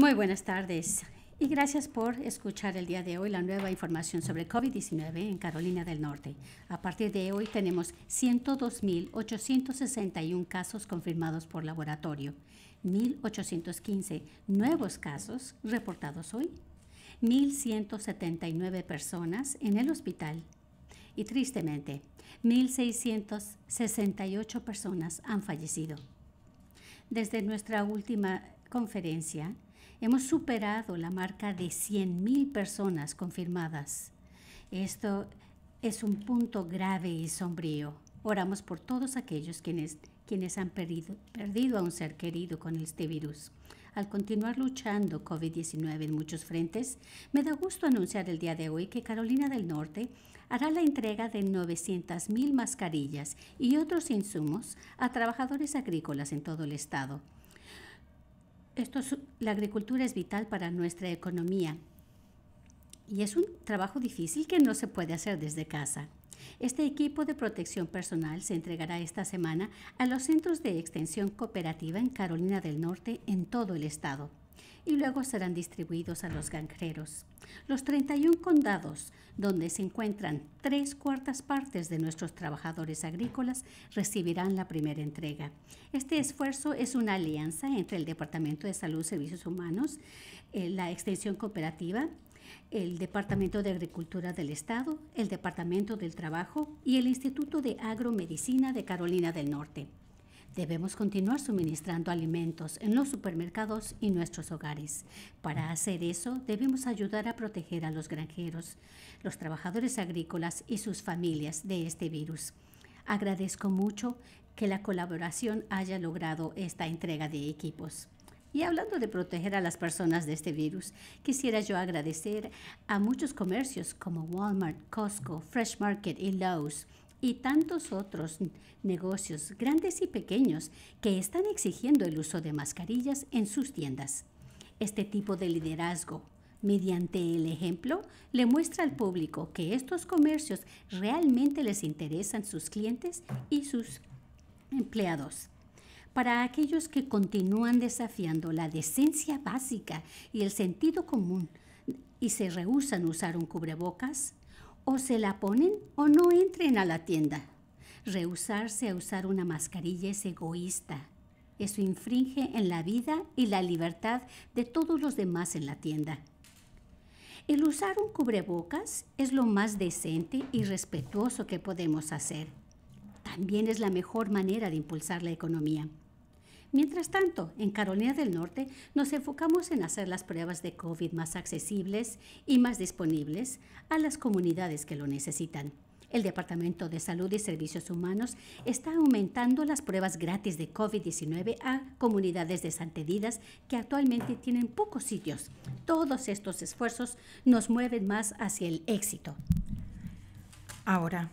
Muy buenas tardes y gracias por escuchar el día de hoy la nueva información sobre COVID-19 en Carolina del Norte. A partir de hoy tenemos 102.861 casos confirmados por laboratorio, 1.815 nuevos casos reportados hoy, 1.179 personas en el hospital y tristemente 1.668 personas han fallecido. Desde nuestra última conferencia, Hemos superado la marca de 100.000 personas confirmadas. Esto es un punto grave y sombrío. Oramos por todos aquellos quienes, quienes han perdido, perdido a un ser querido con este virus. Al continuar luchando COVID-19 en muchos frentes, me da gusto anunciar el día de hoy que Carolina del Norte hará la entrega de 900.000 mascarillas y otros insumos a trabajadores agrícolas en todo el estado esto la agricultura es vital para nuestra economía y es un trabajo difícil que no se puede hacer desde casa. Este equipo de protección personal se entregará esta semana a los centros de extensión cooperativa en Carolina del Norte en todo el estado y luego serán distribuidos a los gangreros. Los 31 condados, donde se encuentran tres cuartas partes de nuestros trabajadores agrícolas, recibirán la primera entrega. Este esfuerzo es una alianza entre el Departamento de Salud y Servicios Humanos, eh, la Extensión Cooperativa, el Departamento de Agricultura del Estado, el Departamento del Trabajo y el Instituto de Agromedicina de Carolina del Norte. Debemos continuar suministrando alimentos en los supermercados y nuestros hogares. Para hacer eso, debemos ayudar a proteger a los granjeros, los trabajadores agrícolas y sus familias de este virus. Agradezco mucho que la colaboración haya logrado esta entrega de equipos. Y hablando de proteger a las personas de este virus, quisiera yo agradecer a muchos comercios como Walmart, Costco, Fresh Market y Lowe's y tantos otros negocios, grandes y pequeños, que están exigiendo el uso de mascarillas en sus tiendas. Este tipo de liderazgo, mediante el ejemplo, le muestra al público que estos comercios realmente les interesan sus clientes y sus empleados. Para aquellos que continúan desafiando la decencia básica y el sentido común y se rehúsan a usar un cubrebocas, o se la ponen o no entren a la tienda. Rehusarse a usar una mascarilla es egoísta. Eso infringe en la vida y la libertad de todos los demás en la tienda. El usar un cubrebocas es lo más decente y respetuoso que podemos hacer. También es la mejor manera de impulsar la economía. Mientras tanto, en Carolina del Norte nos enfocamos en hacer las pruebas de COVID más accesibles y más disponibles a las comunidades que lo necesitan. El Departamento de Salud y Servicios Humanos está aumentando las pruebas gratis de COVID-19 a comunidades desatendidas que actualmente tienen pocos sitios. Todos estos esfuerzos nos mueven más hacia el éxito. Ahora,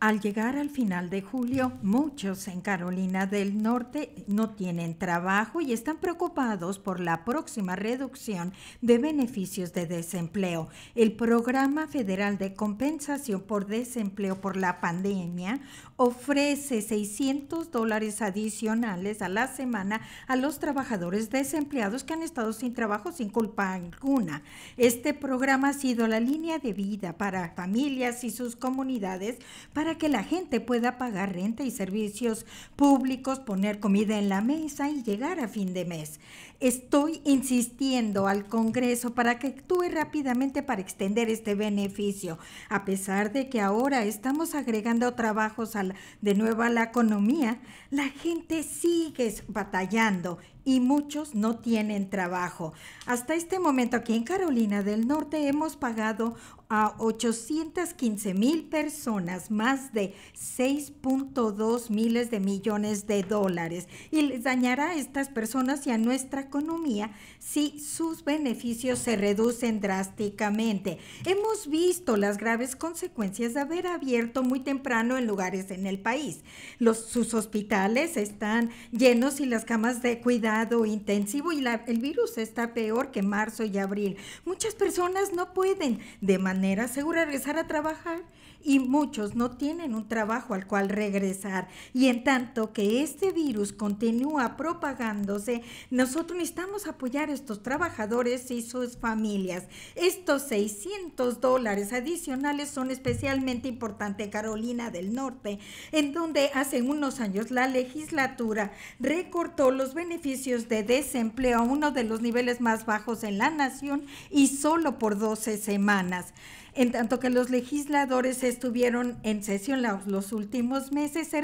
al llegar al final de julio, muchos en Carolina del Norte no tienen trabajo y están preocupados por la próxima reducción de beneficios de desempleo. El Programa Federal de Compensación por Desempleo por la Pandemia ofrece 600 dólares adicionales a la semana a los trabajadores desempleados que han estado sin trabajo sin culpa alguna. Este programa ha sido la línea de vida para familias y sus comunidades para que la gente pueda pagar renta y servicios públicos, poner comida en la mesa y llegar a fin de mes. Estoy insistiendo al Congreso para que actúe rápidamente para extender este beneficio, a pesar de que ahora estamos agregando trabajos de nuevo a la economía, la gente sigue batallando y muchos no tienen trabajo. Hasta este momento aquí en Carolina del Norte hemos pagado a 815 mil personas, más de 6.2 miles de millones de dólares, y les dañará a estas personas y a nuestra economía si sus beneficios se reducen drásticamente. Hemos visto las graves consecuencias de haber abierto muy temprano en lugares en el país. Los, sus hospitales están llenos y las camas de cuidado intensivo y el virus está peor que marzo y abril. Muchas personas no pueden de manera segura regresar a trabajar y muchos no tienen un trabajo al cual regresar. Y en tanto que este virus continúa propagándose, nosotros necesitamos apoyar a estos trabajadores y sus familias. Estos 600 dólares adicionales son especialmente importantes Carolina del Norte, en donde hace unos años la legislatura recortó los beneficios de desempleo a uno de los niveles más bajos en la nación y solo por 12 semanas en tanto que los legisladores estuvieron en sesión los últimos meses, se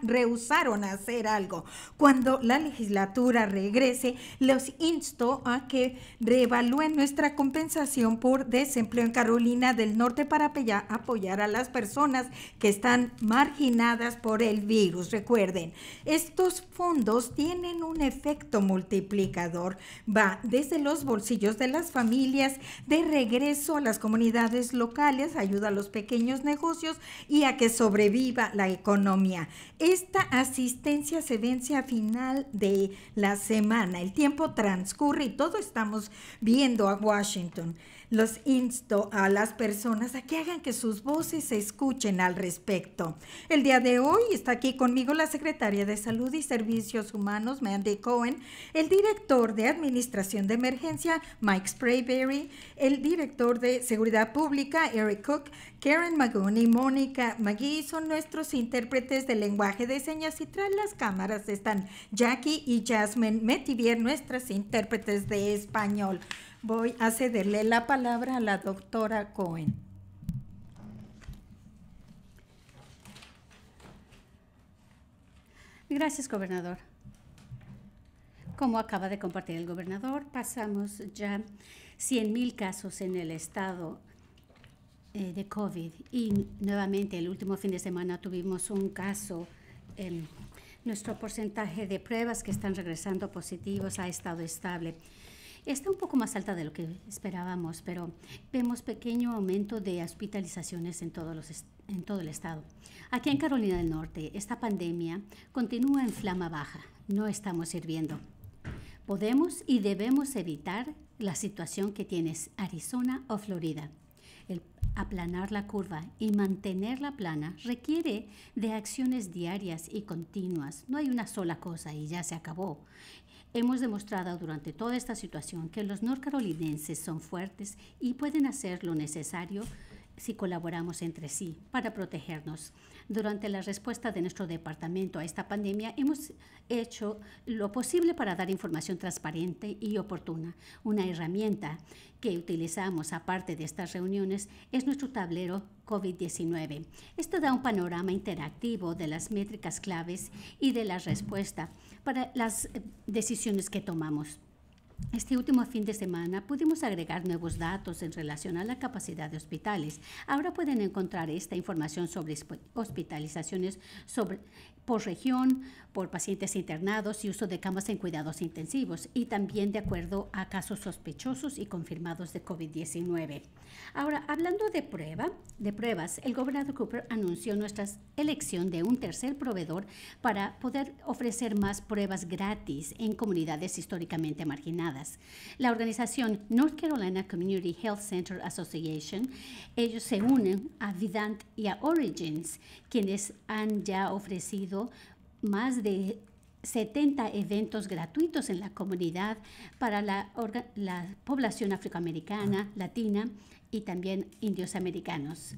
rehusaron a hacer algo. Cuando la legislatura regrese, los insto a que reevalúen nuestra compensación por desempleo en Carolina del Norte para apoyar a las personas que están marginadas por el virus. Recuerden, estos fondos tienen un efecto multiplicador. Va desde los bolsillos de las familias de regreso a las comunidades locales, ayuda a los pequeños negocios y a que sobreviva la economía. Esta asistencia se vence a final de la semana. El tiempo transcurre y todo estamos viendo a Washington los insto a las personas a que hagan que sus voces se escuchen al respecto. El día de hoy está aquí conmigo la secretaria de Salud y Servicios Humanos, Mandy Cohen, el director de Administración de Emergencia, Mike Sprayberry, el director de Seguridad Pública, Eric Cook, Karen Magoon y Mónica Magui son nuestros intérpretes de lenguaje de señas y tras las cámaras están Jackie y Jasmine Metivier, nuestras intérpretes de español. Voy a cederle la palabra a la doctora Cohen. Gracias, gobernador. Como acaba de compartir el gobernador, pasamos ya 100.000 casos en el estado eh, de COVID y nuevamente el último fin de semana tuvimos un caso. en nuestro porcentaje de pruebas que están regresando positivos ha estado estable. Está un poco más alta de lo que esperábamos, pero vemos pequeño aumento de hospitalizaciones en, todos en todo el estado. Aquí en Carolina del Norte, esta pandemia continúa en flama baja. No estamos sirviendo. Podemos y debemos evitar la situación que tienes Arizona o Florida. El aplanar la curva y mantenerla plana requiere de acciones diarias y continuas. No hay una sola cosa y ya se acabó. Hemos demostrado durante toda esta situación que los norcarolinenses son fuertes y pueden hacer lo necesario si colaboramos entre sí para protegernos. Durante la respuesta de nuestro departamento a esta pandemia hemos hecho lo posible para dar información transparente y oportuna. Una herramienta que utilizamos aparte de estas reuniones es nuestro tablero COVID-19. Esto da un panorama interactivo de las métricas claves y de la respuesta para las eh, decisiones que tomamos. Este último fin de semana pudimos agregar nuevos datos en relación a la capacidad de hospitales. Ahora pueden encontrar esta información sobre hospitalizaciones sobre, por región, por pacientes internados y uso de camas en cuidados intensivos y también de acuerdo a casos sospechosos y confirmados de COVID-19. Ahora, hablando de prueba, de pruebas, el gobernador Cooper anunció nuestra elección de un tercer proveedor para poder ofrecer más pruebas gratis en comunidades históricamente marginadas la organización North Carolina Community Health Center Association, ellos se unen a Vidant y a Origins, quienes han ya ofrecido más de 70 eventos gratuitos en la comunidad para la, la población afroamericana, latina, y también indios americanos.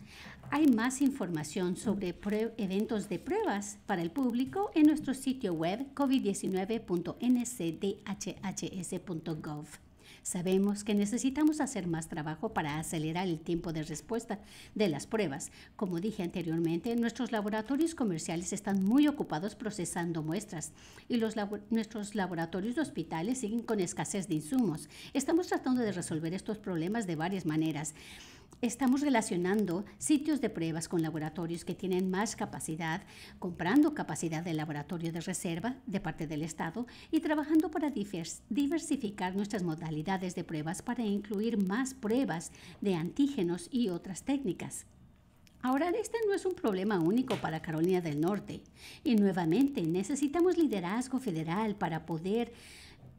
Hay más información sobre eventos de pruebas para el público en nuestro sitio web covid19.ncdhhs.gov. Sabemos que necesitamos hacer más trabajo para acelerar el tiempo de respuesta de las pruebas. Como dije anteriormente, nuestros laboratorios comerciales están muy ocupados procesando muestras y los nuestros laboratorios de hospitales siguen con escasez de insumos. Estamos tratando de resolver estos problemas de varias maneras. Estamos relacionando sitios de pruebas con laboratorios que tienen más capacidad, comprando capacidad de laboratorio de reserva de parte del Estado y trabajando para diversificar nuestras modalidades de pruebas para incluir más pruebas de antígenos y otras técnicas. Ahora, este no es un problema único para Carolina del Norte y nuevamente necesitamos liderazgo federal para poder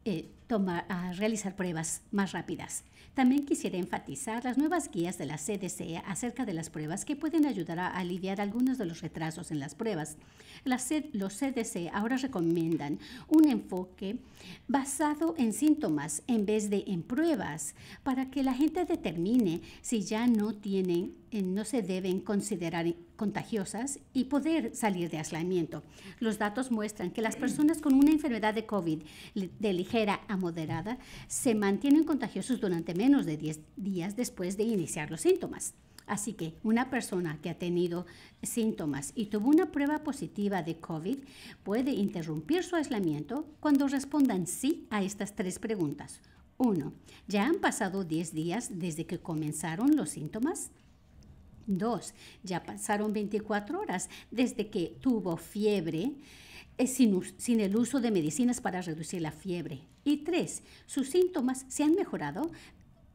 eh, ah, realizar pruebas más rápidas. También quisiera enfatizar las nuevas guías de la CDC acerca de las pruebas que pueden ayudar a aliviar algunos de los retrasos en las pruebas. La los CDC ahora recomiendan un enfoque basado en síntomas en vez de en pruebas para que la gente determine si ya no tienen, eh, no se deben considerar contagiosas y poder salir de aislamiento. Los datos muestran que las personas con una enfermedad de COVID de ligera a moderada se mantienen contagiosos durante menos de 10 días después de iniciar los síntomas. Así que una persona que ha tenido síntomas y tuvo una prueba positiva de COVID puede interrumpir su aislamiento cuando respondan sí a estas tres preguntas. 1. ¿Ya han pasado 10 días desde que comenzaron los síntomas? dos Ya pasaron 24 horas desde que tuvo fiebre eh, sin, sin, el uso de medicinas para reducir la fiebre. Y tres Sus síntomas se han mejorado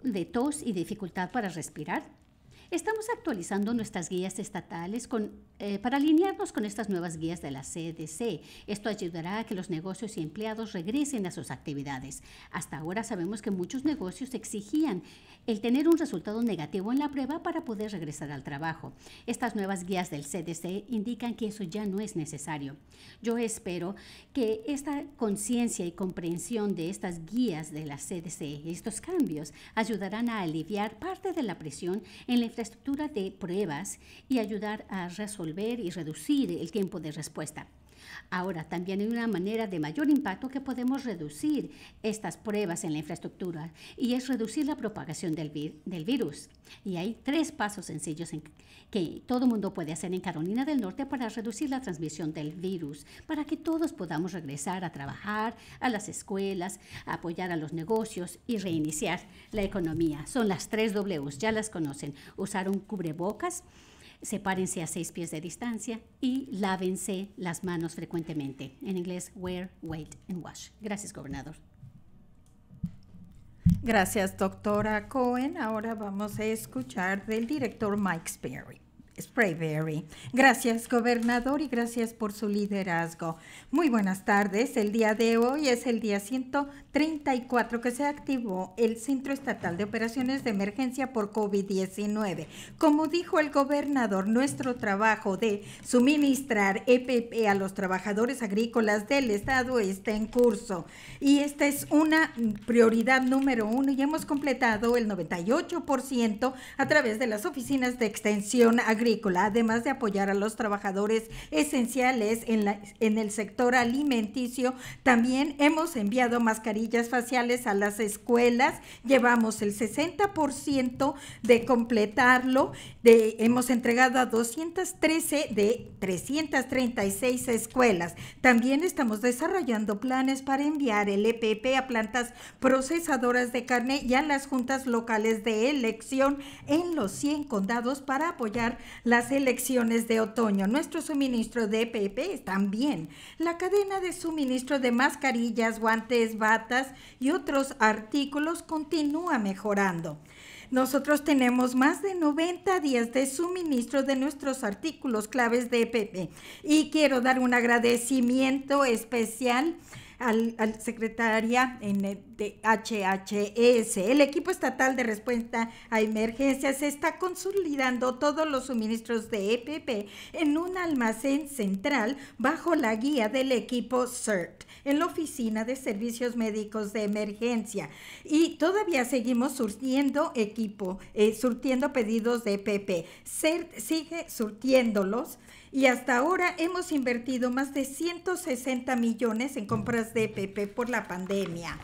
de tos y dificultad para respirar. Estamos actualizando nuestras guías estatales con, eh, para alinearnos con estas nuevas guías de la CDC. Esto ayudará a que los negocios y empleados regresen a sus actividades. Hasta ahora sabemos que muchos negocios exigían el tener un resultado negativo en la prueba para poder regresar al trabajo. Estas nuevas guías del CDC indican que eso ya no es necesario. Yo espero que esta conciencia y comprensión de estas guías de la CDC, estos cambios, ayudarán a aliviar parte de la presión en la infraestructura de pruebas y ayudar a resolver y reducir el tiempo de respuesta. Ahora, también hay una manera de mayor impacto que podemos reducir estas pruebas en la infraestructura y es reducir la propagación del, virus. Y hay tres pasos sencillos que todo mundo puede hacer en Carolina del Norte para reducir la transmisión del virus, para que todos podamos regresar a trabajar, a las escuelas, apoyar a los negocios y reiniciar la economía. Son las tres Ws, ya las conocen. Usar un cubrebocas, sepárense a seis pies de distancia y lávense las manos frecuentemente. En inglés, wear, wait and wash. Gracias, gobernador. Gracias, doctora Cohen. Ahora vamos a escuchar del director Mike Sperry. Sprayberry. Gracias, gobernador, y gracias por su liderazgo. Muy buenas tardes. El día de hoy es el día 134 que se activó el Centro Estatal de Operaciones de Emergencia por COVID-19. Como dijo el gobernador, nuestro trabajo de suministrar EPP a los trabajadores agrícolas del Estado está en curso. Y esta es una prioridad número uno y hemos completado el 98% a través de las oficinas de extensión agrícola además de apoyar a los trabajadores esenciales en, en el sector alimenticio, también hemos enviado mascarillas faciales a las escuelas. Llevamos el 60% de completarlo. De, hemos entregado a 213 de 336 escuelas. También estamos desarrollando planes para enviar el EPP a plantas procesadoras de carne y a las juntas locales de elección en los 100 condados para apoyar las elecciones de otoño. Nuestro suministro de PP bien La cadena de suministro de mascarillas, guantes, batas y otros artículos continúa mejorando. Nosotros tenemos más de 90 días de suministro de nuestros artículos claves de EPP. y quiero dar un agradecimiento especial al, al secretaria en de HHS. El equipo estatal de respuesta a emergencias está consolidando todos los suministros de EPP en un almacén central bajo la guía del equipo CERT en la Oficina de Servicios Médicos de Emergencia. Y todavía seguimos surtiendo equipo, eh, surtiendo pedidos de EPP. CERT sigue surtiéndolos. Y hasta ahora hemos invertido más de 160 millones en compras de PP por la pandemia.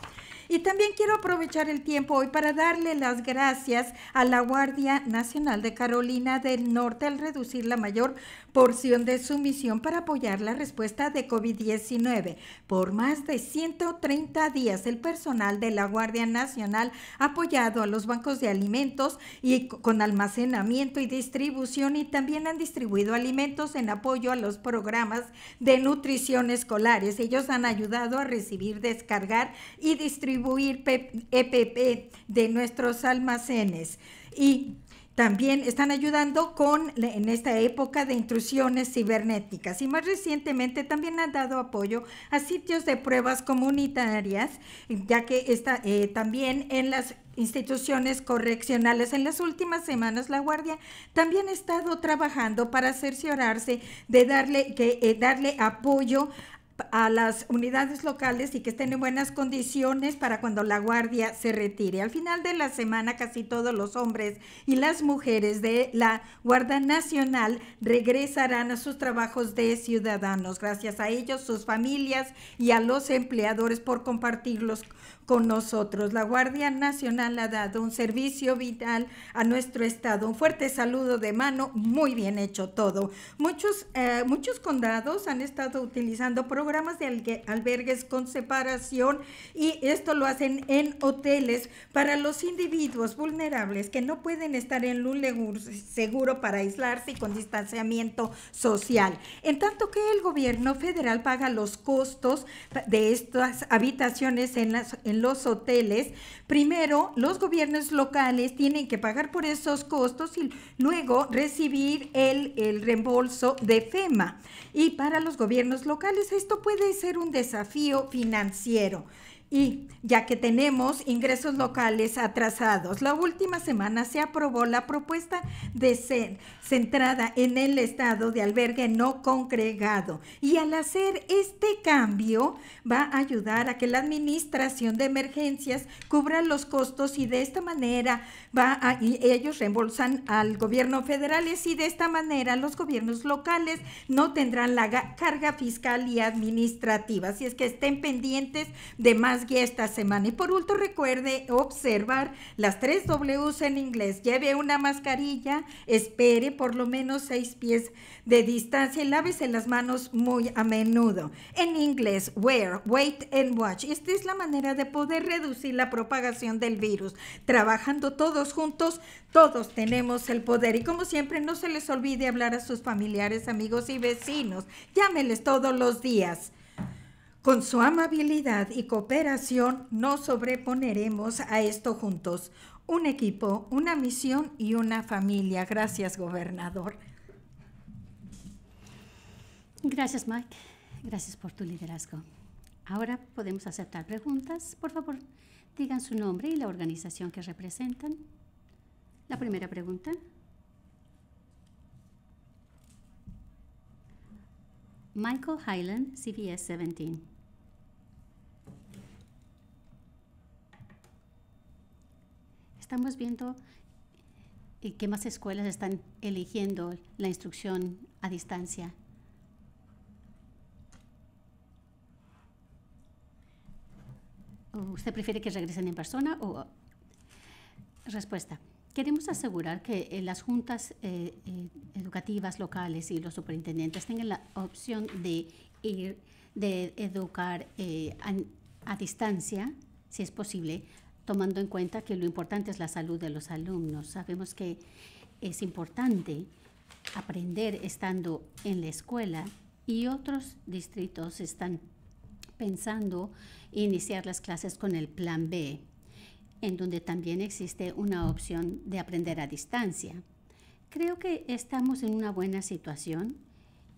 Y también quiero aprovechar el tiempo hoy para darle las gracias a la Guardia Nacional de Carolina del Norte al reducir la mayor porción de su misión para apoyar la respuesta de COVID-19. Por más de 130 días, el personal de la Guardia Nacional ha apoyado a los bancos de alimentos y con almacenamiento y distribución y también han distribuido alimentos en apoyo a los programas de nutrición escolares. Ellos han ayudado a recibir, descargar y distribuir EPP e de nuestros almacenes. Y también están ayudando con en esta época de intrusiones cibernéticas y más recientemente también han dado apoyo a sitios de pruebas comunitarias, ya que está eh, también en las instituciones correccionales. En las últimas semanas, la Guardia también ha estado trabajando para cerciorarse de darle, que, eh, darle apoyo a las unidades locales y que estén en buenas condiciones para cuando la guardia se retire. Al final de la semana, casi todos los hombres y las mujeres de la Guardia Nacional regresarán a sus trabajos de ciudadanos. Gracias a ellos, sus familias y a los empleadores por compartirlos con nosotros. La Guardia Nacional ha dado un servicio vital a nuestro Estado. Un fuerte saludo de mano, muy bien hecho todo. Muchos, eh, muchos condados han estado utilizando programas programas de albergues con separación y esto lo hacen en hoteles para los individuos vulnerables que no pueden estar en un seguro para aislarse y con distanciamiento social. En tanto que el gobierno federal paga los costos de estas habitaciones en, las, en los hoteles, primero los gobiernos locales tienen que pagar por esos costos y luego recibir el, el reembolso de FEMA. Y para los gobiernos locales esto puede ser un desafío financiero. Y ya que tenemos ingresos locales atrasados, la última semana se aprobó la propuesta de ser centrada en el estado de albergue no congregado. Y al hacer este cambio va a ayudar a que la administración de emergencias cubra los costos y de esta manera va a, ellos reembolsan al gobierno federal y de esta manera los gobiernos locales no tendrán la carga fiscal y administrativa. Así es que estén pendientes de más más esta semana. Y por último, recuerde observar las tres Ws en inglés. Lleve una mascarilla, espere por lo menos seis pies de distancia y lávese las manos muy a menudo. En inglés, wear, wait and watch. Esta es la manera de poder reducir la propagación del virus. Trabajando todos juntos, todos tenemos el poder. Y como siempre, no se les olvide hablar a sus familiares, amigos y vecinos. llámeles todos los días. Con su amabilidad y cooperación nos sobreponeremos a esto juntos. Un equipo, una misión y una familia. Gracias, gobernador. Gracias, Mike. Gracias por tu liderazgo. Ahora podemos aceptar preguntas. Por favor, digan su nombre y la organización que representan. La primera pregunta. Michael Hyland, CBS 17. estamos viendo eh, qué más escuelas están eligiendo la instrucción a distancia. ¿Usted prefiere que regresen en persona o respuesta? Queremos asegurar que eh, las juntas eh, educativas locales y los superintendentes tengan la opción de ir, de educar a, a distancia, si es posible, tomando en cuenta que lo importante es la salud de los alumnos. Sabemos que es importante aprender estando en la escuela y otros distritos están pensando iniciar las clases con el plan B, en donde también existe una opción de aprender a distancia. Creo que estamos en una buena situación.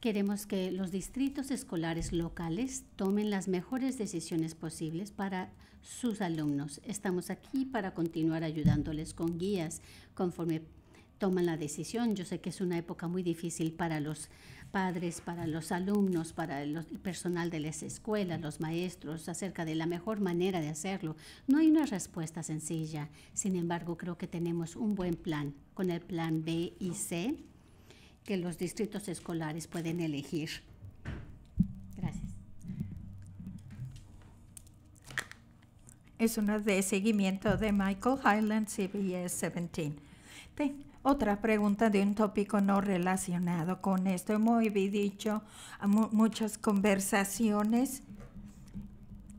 Queremos que los distritos escolares locales tomen las mejores decisiones posibles para sus alumnos. Estamos aquí para continuar ayudándoles con guías conforme toman la decisión. Yo sé que es una época muy difícil para los padres, para los alumnos, para el personal de las escuelas, los maestros, acerca de la mejor manera de hacerlo. No hay una respuesta sencilla. Sin embargo, creo que tenemos un buen plan con el plan B y C que los distritos escolares pueden elegir es una de seguimiento de Michael Highland CBS 17. otra pregunta de un tópico no relacionado con esto. Hemos dicho muchas conversaciones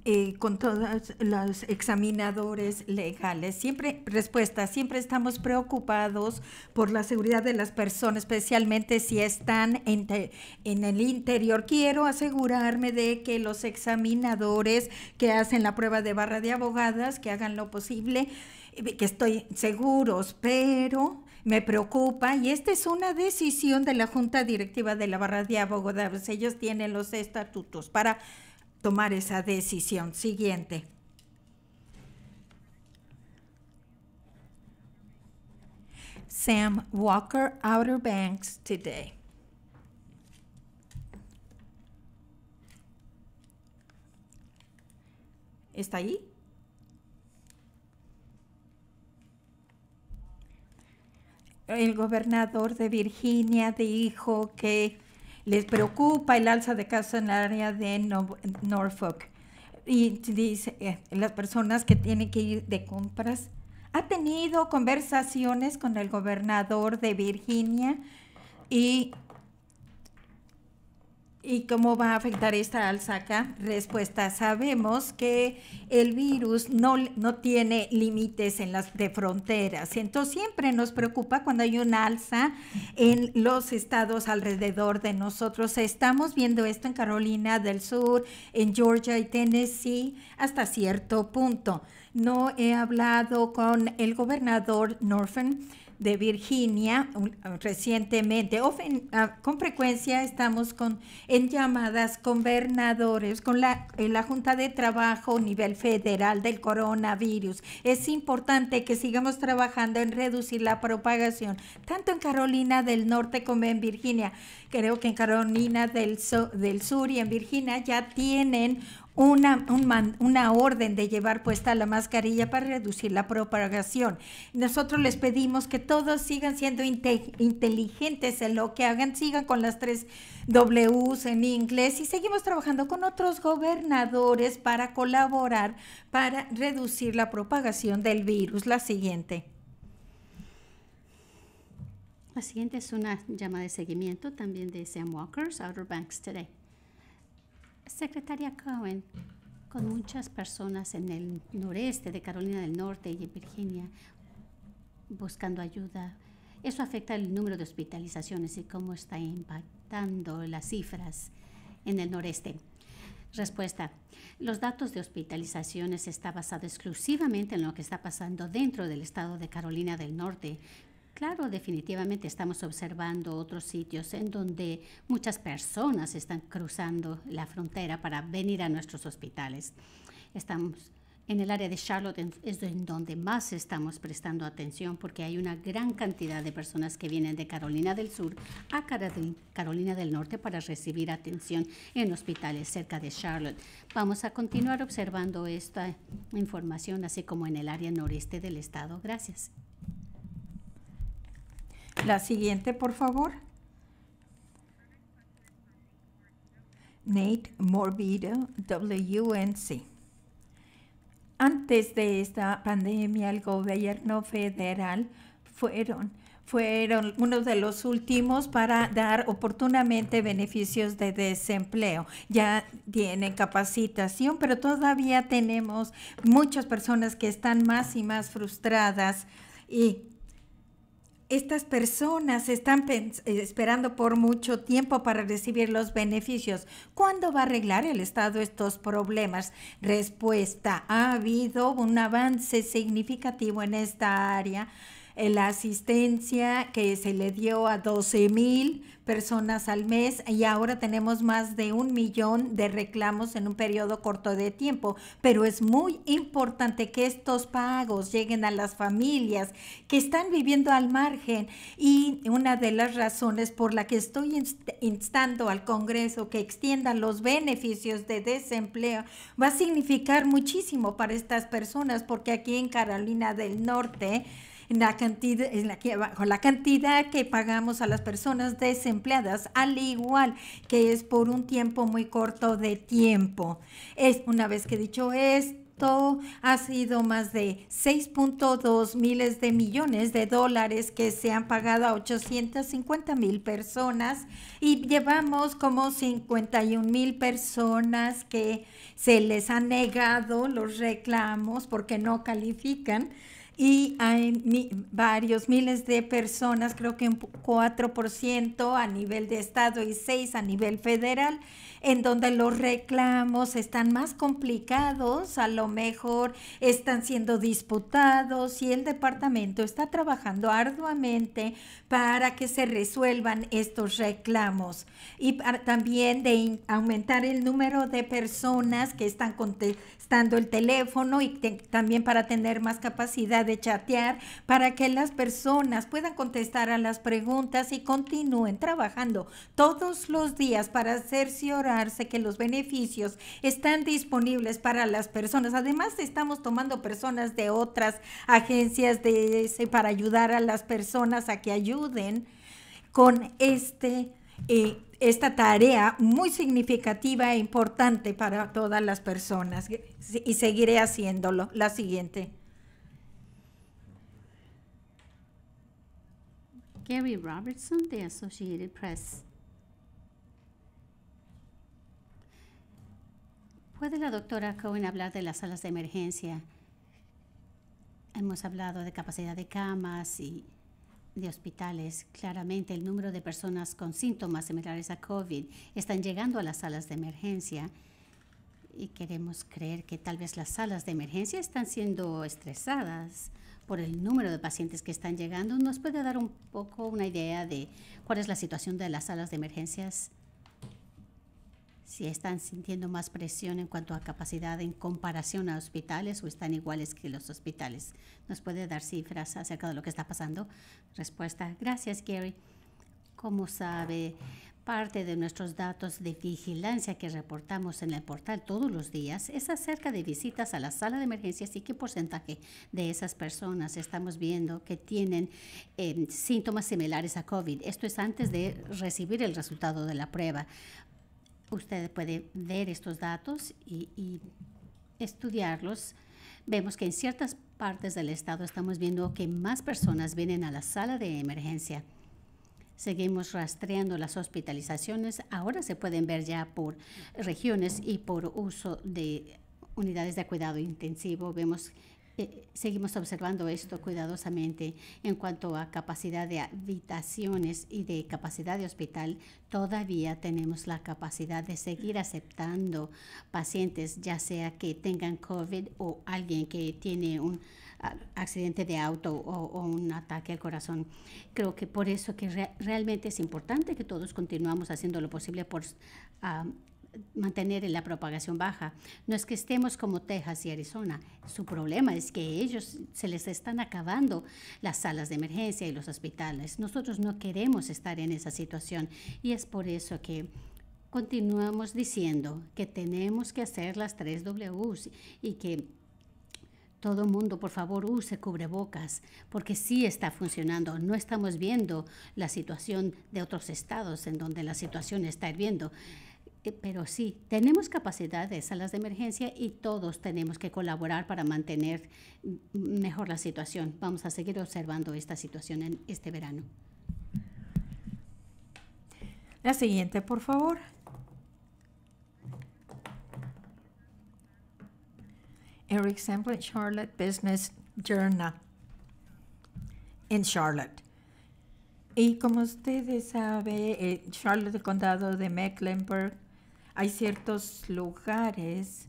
eh, con todas las examinadores legales. Siempre, respuesta, siempre estamos preocupados por la seguridad de las personas, especialmente si están en, en, el interior. Quiero asegurarme de que los examinadores que hacen la prueba de barra de abogadas, que hagan lo posible, eh, que estoy seguros, pero me preocupa y esta es una decisión de la Junta Directiva de la Barra de Abogados. Ellos tienen los estatutos para tomar esa decisión. Siguiente. Sam Walker Outer Banks today. ¿Está ahí? El gobernador de Virginia dijo que les preocupa el alza de casos en el área de Norfolk. Y dice, eh, las personas que tienen que ir de compras. Ha tenido conversaciones con el gobernador de Virginia y ¿Y cómo va a afectar esta alza acá? Respuesta, sabemos que el virus no, no tiene límites en las de fronteras. Entonces siempre nos preocupa cuando hay una alza en los estados alrededor de nosotros. Estamos viendo esto en Carolina del Sur, en Georgia y Tennessee hasta cierto punto. No he hablado con el gobernador Norfen de Virginia ah, recientemente. Ah, con frecuencia estamos con, en llamadas con gobernadores, con la, en eh, la Junta de Trabajo a nivel federal del coronavirus. Es importante que sigamos trabajando en reducir la propagación, tanto en Carolina del Norte como en Virginia. Creo que en Carolina del, del Sur y en Virginia ya tienen una, una orden de llevar puesta la mascarilla para reducir la propagación. Nosotros les pedimos que todos sigan siendo inteligentes en lo que hagan, sigan con las tres Ws en inglés y seguimos trabajando con otros gobernadores para colaborar para reducir la propagación del virus. La siguiente. La siguiente es una llama de seguimiento también de Sam Walker's Outer Banks Today. Secretaria Cohen, con muchas personas en el noreste de Carolina del Norte y en Virginia buscando ayuda, eso afecta el número de hospitalizaciones y cómo está impactando las cifras en el noreste. Respuesta. Los datos de hospitalizaciones está basado exclusivamente en lo que está pasando dentro del estado de Carolina del Norte, Claro, definitivamente estamos observando otros sitios en donde muchas personas están cruzando la frontera para venir a nuestros hospitales. Estamos en el área de Charlotte es en donde más estamos prestando atención porque hay una gran cantidad de personas que vienen de Carolina del Sur a Carolina del Norte para recibir atención en hospitales cerca de Charlotte. Vamos a continuar observando esta información así como en el área noreste del estado. Gracias. La siguiente, por favor. Nate Morbido, WNC. Antes de esta pandemia, el gobierno federal fueron, fueron uno de los últimos para dar oportunamente beneficios de desempleo. Ya tienen capacitación, pero todavía tenemos muchas personas que están más y más frustradas y estas personas están eh, esperando por mucho tiempo para recibir los beneficios. ¿Cuándo va a arreglar el Estado estos problemas? Respuesta, ha habido un avance significativo en esta área eh, la asistencia que se le dio a 12 mil personas al mes y ahora tenemos más de un millón de reclamos en un periodo corto de tiempo, pero es muy importante que estos pagos lleguen a las familias que están viviendo al margen y una de las razones por la que estoy instando al Congreso que extienda los beneficios de desempleo va a significar muchísimo para estas personas porque aquí en Carolina del Norte, en la cantidad, la que, la cantidad que pagamos a las personas desempleadas, al igual que es por un tiempo muy corto de tiempo. Es, una vez que dicho esto, ha sido más de 6.2 miles de millones de dólares que se han pagado a 850 mil personas y llevamos como 51 mil personas que se les han negado los reclamos porque no califican y hay varios miles de personas, creo que un 4% a nivel de estado y 6 a nivel federal, en donde los reclamos están más complicados, a lo mejor están siendo disputados y el departamento está trabajando arduamente para que se resuelvan estos reclamos y también de aumentar el número de personas que están contestando el teléfono y también para tener más capacidad de chatear para que las personas puedan contestar a las preguntas y continúen trabajando todos los días para cerciorar que los beneficios están disponibles para las personas. Además, estamos tomando personas de otras agencias de para ayudar a las personas a que ayuden con este eh, esta tarea muy significativa e importante para todas las personas y seguiré haciéndolo. La siguiente. Gary Robertson, de Associated Press. ¿Puede la doctora Cohen hablar de las salas de emergencia? Hemos hablado de capacidad de camas y de hospitales. Claramente el número de personas con síntomas similares a COVID están llegando a las salas de emergencia y queremos creer que tal vez las salas de emergencia están siendo estresadas por el número de pacientes que están llegando. ¿Nos puede dar un poco una idea de cuál es la situación de las salas de emergencias? si están sintiendo más presión en cuanto a capacidad en comparación a hospitales o están iguales que los hospitales. ¿Nos puede dar cifras acerca de lo que está pasando? Respuesta. Gracias, Gary. Como sabe, parte de nuestros datos de vigilancia que reportamos en el portal todos los días es acerca de visitas a la sala de emergencias y qué porcentaje de esas personas estamos viendo que tienen eh, síntomas similares a COVID. Esto es antes de recibir el resultado de la prueba. Usted puede ver estos datos y, y estudiarlos. Vemos que en ciertas partes del estado estamos viendo que más personas vienen a la sala de emergencia. Seguimos rastreando las hospitalizaciones. Ahora se pueden ver ya por regiones y por uso de unidades de cuidado intensivo. Vemos eh, seguimos observando esto cuidadosamente. En cuanto a capacidad de habitaciones y de capacidad de hospital, todavía tenemos la capacidad de seguir aceptando pacientes, ya sea que tengan COVID o alguien que tiene un ah, accidente de auto o, un ataque al corazón. Creo que por eso que realmente es importante que todos continuamos haciendo lo posible por ah, mantener la propagación baja. No es que estemos como Texas y Arizona. Su problema es que ellos se les están acabando las salas de emergencia y los hospitales. Nosotros no queremos estar en esa situación y es por eso que continuamos diciendo que tenemos que hacer las tres W y que todo mundo, por favor, use cubrebocas, porque sí está funcionando. No estamos viendo la situación de otros estados en donde la situación está hirviendo. Eh, pero sí, tenemos capacidades a las de emergencia y todos tenemos que colaborar para mantener mejor la situación. Vamos a seguir observando esta situación en este verano. La siguiente, por favor. Eric Sample, Charlotte Business Journal. En Charlotte. Y como ustedes saben, eh, Charlotte, el condado de Mecklenburg, hay ciertos lugares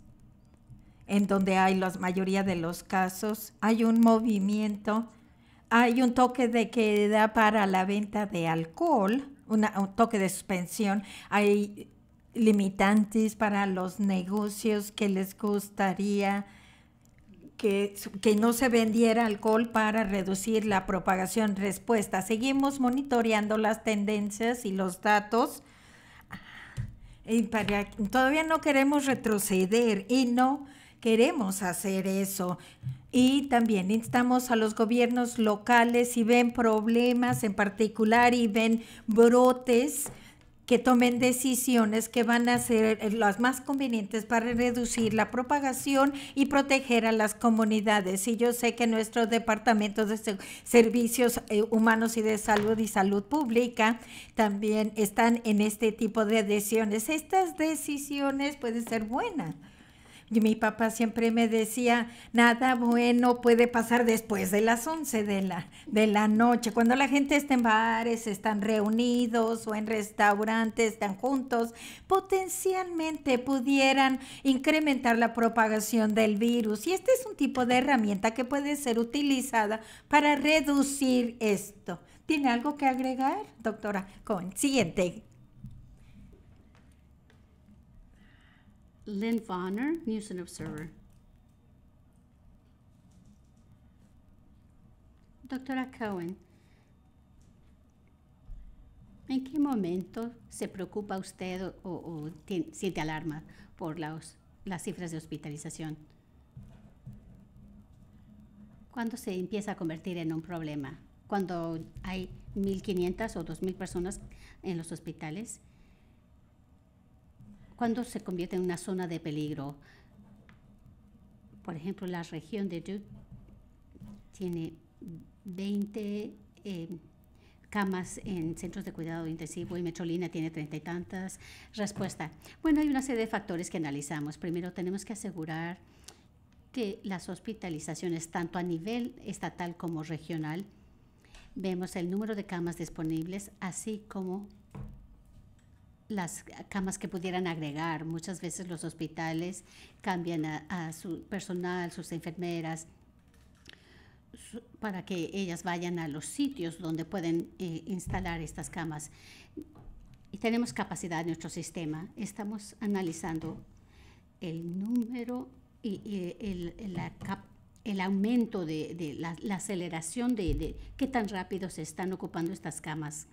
en donde hay la mayoría de los casos, hay un movimiento, hay un toque de queda para la venta de alcohol, una, un toque de suspensión, hay limitantes para los negocios que les gustaría que, que, no se vendiera alcohol para reducir la propagación respuesta. Seguimos monitoreando las tendencias y los datos y todavía no queremos retroceder y no queremos hacer eso. Y también instamos a los gobiernos locales si ven problemas en particular y ven brotes que tomen decisiones que van a ser eh, las más convenientes para reducir la propagación y proteger a las comunidades. Y yo sé que nuestro Departamento de Servicios eh, Humanos y de Salud y Salud Pública también están en este tipo de decisiones. Estas decisiones pueden ser buenas mi papá siempre me decía, nada bueno puede pasar después de las 11 de la, de la noche, cuando la gente está en bares, están reunidos o en restaurantes, están juntos, potencialmente pudieran incrementar la propagación del virus. Y este es un tipo de herramienta que puede ser utilizada para reducir esto. ¿Tiene algo que agregar, doctora Cohen? Siguiente. Lynn Vonner, News and Observer. Doctora Cohen, ¿en qué momento se preocupa usted o, siente alarma por las, las cifras de hospitalización? ¿Cuándo se empieza a convertir en un problema? ¿Cuando hay 1.500 o 2.000 personas en los hospitales? cuándo se convierte en una zona de peligro. Por ejemplo, la región de Duke tiene 20 eh, camas en centros de cuidado intensivo y Metrolina tiene treinta y tantas. Respuesta. Bueno, hay una serie de factores que analizamos. Primero, tenemos que asegurar que las hospitalizaciones, tanto a nivel estatal como regional, vemos el número de camas disponibles, así como las camas que pudieran agregar. Muchas veces los hospitales cambian a, su personal, sus enfermeras, para que ellas vayan a los sitios donde pueden eh, instalar estas camas. Y tenemos capacidad en nuestro sistema. Estamos analizando el número y, el, aumento de, la, aceleración de, de, qué tan rápido se están ocupando estas camas.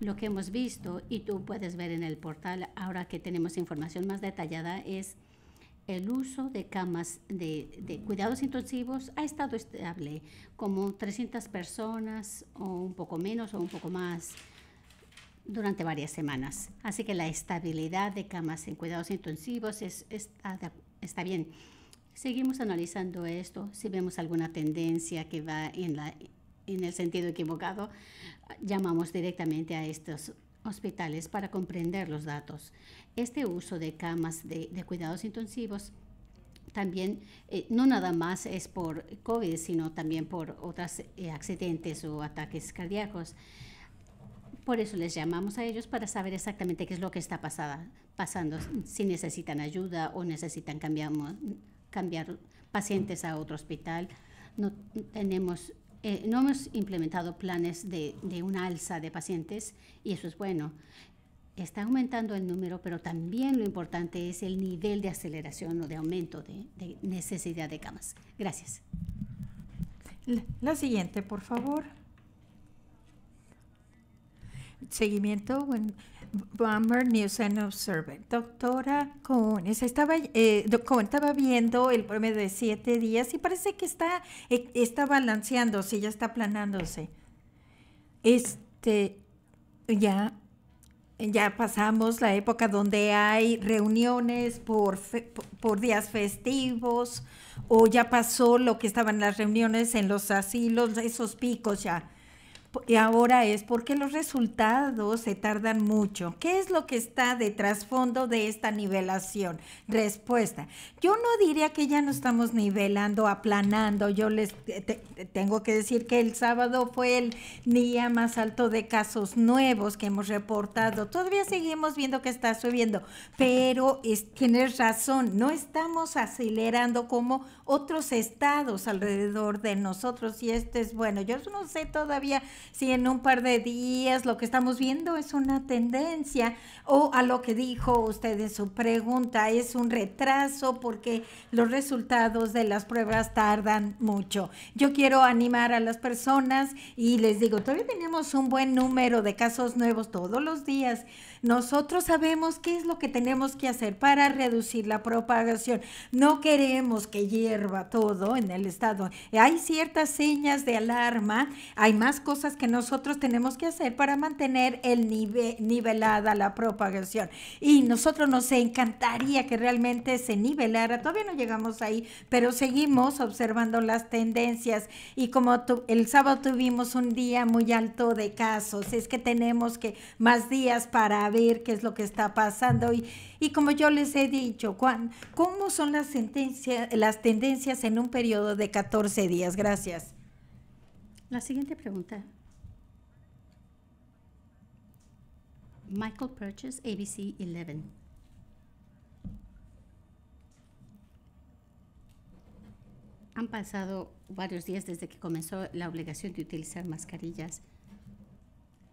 Lo que hemos visto y tú puedes ver en el portal ahora que tenemos información más detallada es el uso de camas de, de, cuidados intensivos ha estado estable, como 300 personas o un poco menos o un poco más durante varias semanas. Así que la estabilidad de camas en cuidados intensivos es, está, está bien. Seguimos analizando esto, si vemos alguna tendencia que va en la en el sentido equivocado, llamamos directamente a estos hospitales para comprender los datos. Este uso de camas de, cuidados intensivos también, eh, no nada más es por COVID, sino también por otros eh, accidentes o ataques cardíacos. Por eso les llamamos a ellos para saber exactamente qué es lo que está pasada, pasando, si necesitan ayuda o necesitan cambiar, cambiar pacientes a otro hospital. No tenemos eh, no hemos implementado planes de, una alza de pacientes y eso es bueno. Está aumentando el número, pero también lo importante es el nivel de aceleración o de aumento de, de necesidad de camas. Gracias. La siguiente, por favor seguimiento, bueno, Bomber News and Observer. Doctora Cones, estaba, eh, estaba viendo el promedio de siete días y parece que está, eh, está balanceando balanceándose, ya está planándose. Este, ya, ya pasamos la época donde hay reuniones por, por días festivos o ya pasó lo que estaban las reuniones en los asilos, esos picos ya y ahora es porque los resultados se tardan mucho. ¿Qué es lo que está de trasfondo de esta nivelación? Respuesta. Yo no diría que ya no estamos nivelando, aplanando. Yo les tengo que decir que el sábado fue el día más alto de casos nuevos que hemos reportado. Todavía seguimos viendo que está subiendo, pero es, tienes razón, no estamos acelerando como otros estados alrededor de nosotros y este es bueno. Yo no sé todavía si en un par de días lo que estamos viendo es una tendencia o a lo que dijo usted en su pregunta, es un retraso porque los resultados de las pruebas tardan mucho. Yo quiero animar a las personas y les digo, todavía tenemos un buen número de casos nuevos todos los días. Nosotros sabemos qué es lo que tenemos que hacer para reducir la propagación. No queremos que hierva todo en el estado. Hay ciertas señas de alarma, hay más cosas que nosotros tenemos que hacer para mantener el nivel nivelada la propagación. Y nosotros nos encantaría que realmente se nivelara. Todavía no llegamos ahí, pero seguimos observando las tendencias. Y como el sábado tuvimos un día muy alto de casos, es que tenemos que más días para qué es lo que está pasando. Y, y como yo les he dicho, Juan, ¿cómo son las, sentencias las tendencias en un periodo de 14 días? Gracias. La siguiente pregunta. Michael Purchase, ABC 11. Han pasado varios días desde que comenzó la obligación de utilizar mascarillas.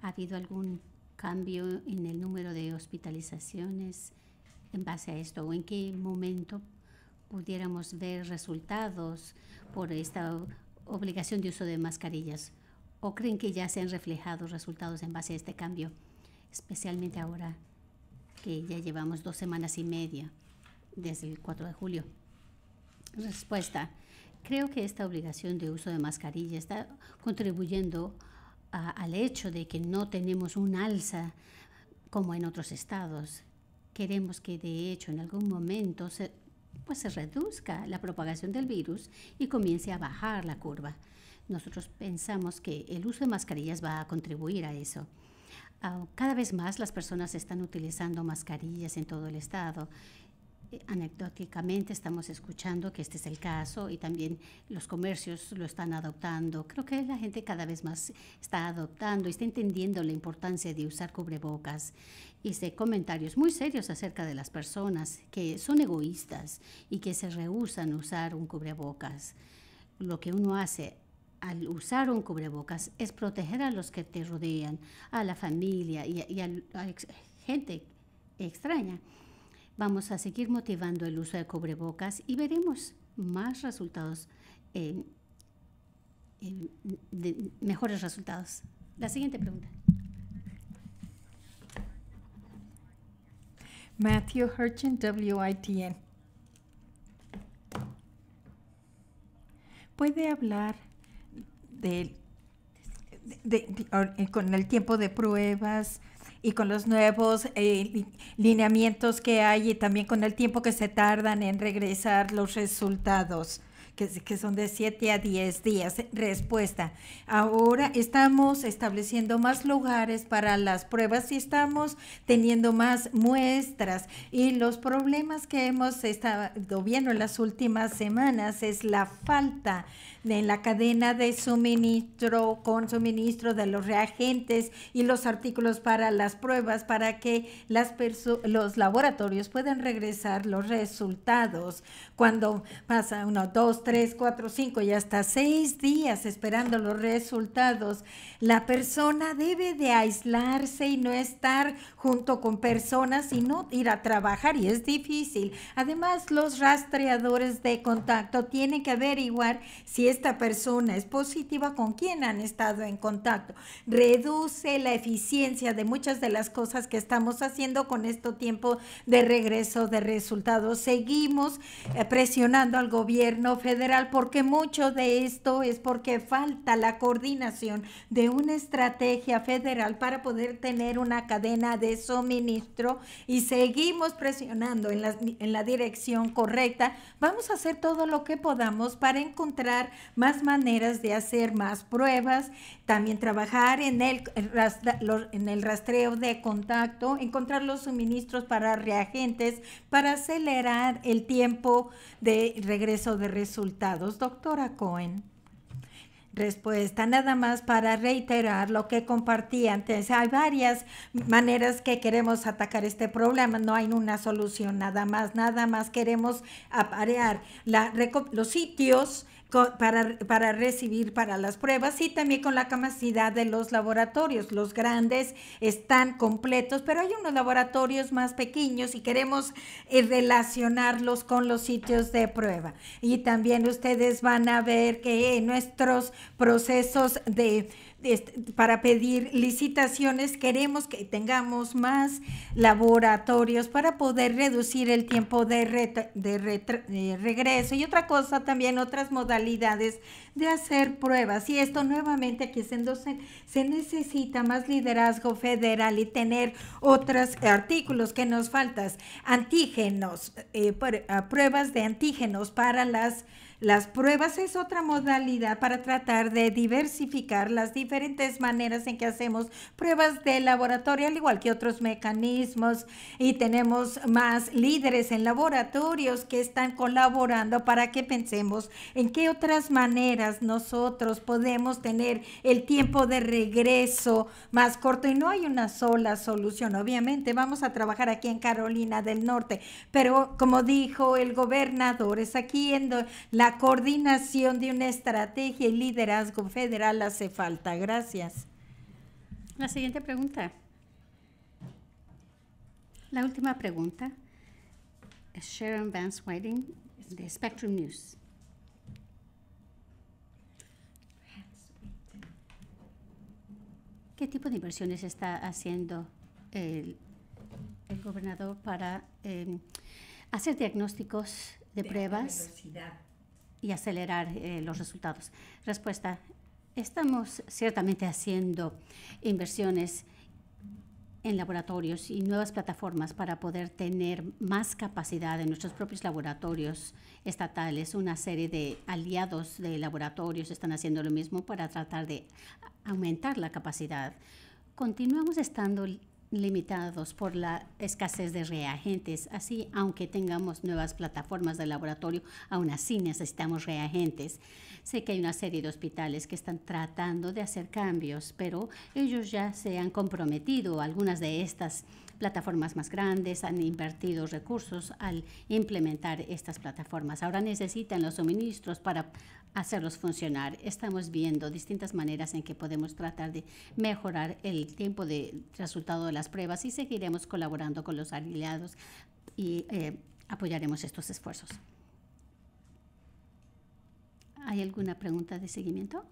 ¿Ha habido algún cambio en el número de hospitalizaciones en base a esto o en qué momento pudiéramos ver resultados por esta obligación de uso de mascarillas o creen que ya se han reflejado resultados en base a este cambio, especialmente ahora que ya llevamos dos semanas y media desde el 4 de julio. Respuesta. Creo que esta obligación de uso de mascarilla está contribuyendo al hecho de que no tenemos un alza como en otros estados. Queremos que de hecho en algún momento se, pues se reduzca la propagación del virus y comience a bajar la curva. Nosotros pensamos que el uso de mascarillas va a contribuir a eso. Ah, cada vez más las personas están utilizando mascarillas en todo el estado anecdóticamente estamos escuchando que este es el caso y también los comercios lo están adoptando. Creo que la gente cada vez más está adoptando y está entendiendo la importancia de usar cubrebocas. y Hice comentarios muy serios acerca de las personas que son egoístas y que se rehusan a usar un cubrebocas. Lo que uno hace al usar un cubrebocas es proteger a los que te rodean, a la familia y a, a gente extraña. Vamos a seguir motivando el uso de cubrebocas y veremos más resultados, eh, eh, mejores resultados. La siguiente pregunta. Matthew Hurchin, WITN. ¿Puede hablar de, eh, con el tiempo de pruebas, y con los nuevos eh, lineamientos que hay y también con el tiempo que se tardan en regresar los resultados, que, que son de 7 a 10 días. Eh, respuesta. Ahora estamos estableciendo más lugares para las pruebas y estamos teniendo más muestras. Y los problemas que hemos estado viendo en las últimas semanas es la falta en la cadena de suministro con suministro de los reagentes y los artículos para las pruebas para que las los laboratorios puedan regresar los resultados. Cuando pasa uno, dos, tres, cuatro, cinco y hasta seis días esperando los resultados, la persona debe de aislarse y no estar junto con personas y no ir a trabajar y es difícil. Además, los rastreadores de contacto tienen que averiguar si es esta persona es positiva, con quien han estado en contacto. Reduce la eficiencia de muchas de las cosas que estamos haciendo con este tiempo de regreso de resultados. Seguimos eh, presionando al gobierno federal porque mucho de esto es porque falta la coordinación de una estrategia federal para poder tener una cadena de suministro y seguimos presionando en la, en la dirección correcta. Vamos a hacer todo lo que podamos para encontrar más maneras de hacer más pruebas, también trabajar en el, en el rastreo de contacto, encontrar los suministros para reagentes, para acelerar el tiempo de regreso de resultados. Doctora Cohen respuesta, nada más para reiterar lo que compartí antes. Hay varias maneras que queremos atacar este problema, no hay una solución nada más, nada más queremos aparear los sitios para, para, recibir para las pruebas y también con la capacidad de los laboratorios. Los grandes están completos, pero hay unos laboratorios más pequeños y queremos eh, relacionarlos con los sitios de prueba. Y también ustedes van a ver que nuestros procesos de este, para pedir licitaciones, queremos que tengamos más laboratorios para poder reducir el tiempo de, de, regreso y otra cosa también, otras modalidades de hacer pruebas. Y esto nuevamente aquí se se necesita más liderazgo federal y tener otros artículos que nos faltas, antígenos, eh, pruebas de antígenos para las las pruebas es otra modalidad para tratar de diversificar las diferentes maneras en que hacemos pruebas de laboratorio, al igual que otros mecanismos. Y tenemos más líderes en laboratorios que están colaborando para que pensemos en qué otras maneras nosotros podemos tener el tiempo de regreso más corto. Y no hay una sola solución, obviamente. Vamos a trabajar aquí en Carolina del Norte, pero como dijo el gobernador, es aquí en la coordinación de una estrategia y liderazgo federal hace falta. Gracias. La siguiente pregunta. La última pregunta. Es Sharon Vance Whiting de Spectrum News. ¿Qué tipo de inversiones está haciendo el, gobernador para em, hacer diagnósticos de, pruebas? y acelerar eh, los resultados. Respuesta, estamos ciertamente haciendo inversiones en laboratorios y nuevas plataformas para poder tener más capacidad en nuestros propios laboratorios estatales. Una serie de aliados de laboratorios están haciendo lo mismo para tratar de aumentar la capacidad. Continuamos estando limitados por la escasez de reagentes. Así, aunque tengamos nuevas plataformas de laboratorio, aún así necesitamos reagentes. Sé que hay una serie de hospitales que están tratando de hacer cambios, pero ellos ya se han comprometido. Algunas de estas plataformas más grandes han invertido recursos al implementar estas plataformas. Ahora necesitan los suministros para hacerlos funcionar. Estamos viendo distintas maneras en que podemos tratar de mejorar el tiempo de resultado de las pruebas y seguiremos colaborando con los aliados y eh, apoyaremos estos esfuerzos. ¿Hay alguna pregunta de seguimiento?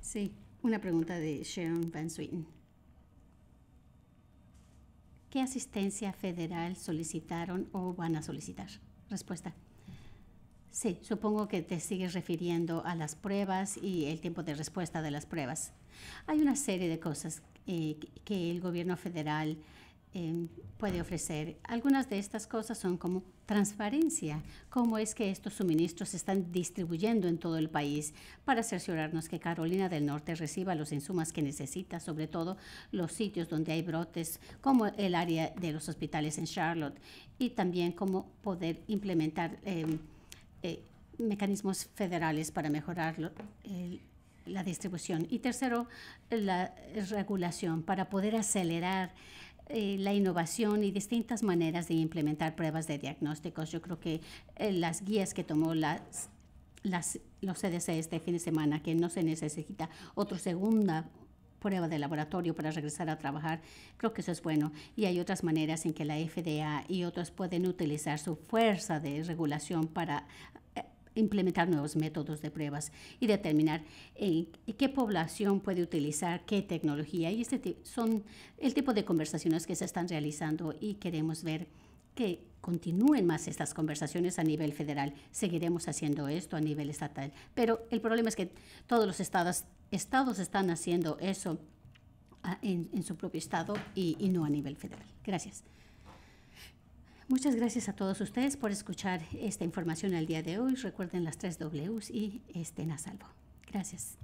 Sí, una pregunta de Sharon Van Sweeten. ¿Qué asistencia federal solicitaron o van a solicitar? Respuesta. Sí, supongo que te sigues refiriendo a las pruebas y el tiempo de respuesta de las pruebas. Hay una serie de cosas eh, que el gobierno federal em, puede ofrecer. Algunas de estas cosas son como transparencia, cómo es que estos suministros se están distribuyendo en todo el país para cerciorarnos que Carolina del Norte reciba los insumos que necesita, sobre todo los sitios donde hay brotes, como el área de los hospitales en Charlotte, y también cómo poder implementar... Em, eh, mecanismos federales para mejorar la distribución. Y tercero, la regulación para poder acelerar eh, la innovación y distintas maneras de implementar pruebas de diagnósticos. Yo creo que eh, las guías que tomó las, las, los CDC este fin de semana, que no se necesita otra segunda prueba de laboratorio para regresar a trabajar, creo que eso es bueno. Y hay otras maneras en que la FDA y otros pueden utilizar su fuerza de regulación para eh, implementar nuevos métodos de pruebas y determinar eh, qué población puede utilizar qué tecnología. Y este son el tipo de conversaciones que se están realizando y queremos ver qué continúen más estas conversaciones a nivel federal. Seguiremos haciendo esto a nivel estatal. Pero el problema es que todos los estados, estados están haciendo eso ah, en, su propio estado y, no a nivel federal. Gracias. Muchas gracias a todos ustedes por escuchar esta información al día de hoy. Recuerden las tres Ws y estén a salvo. Gracias.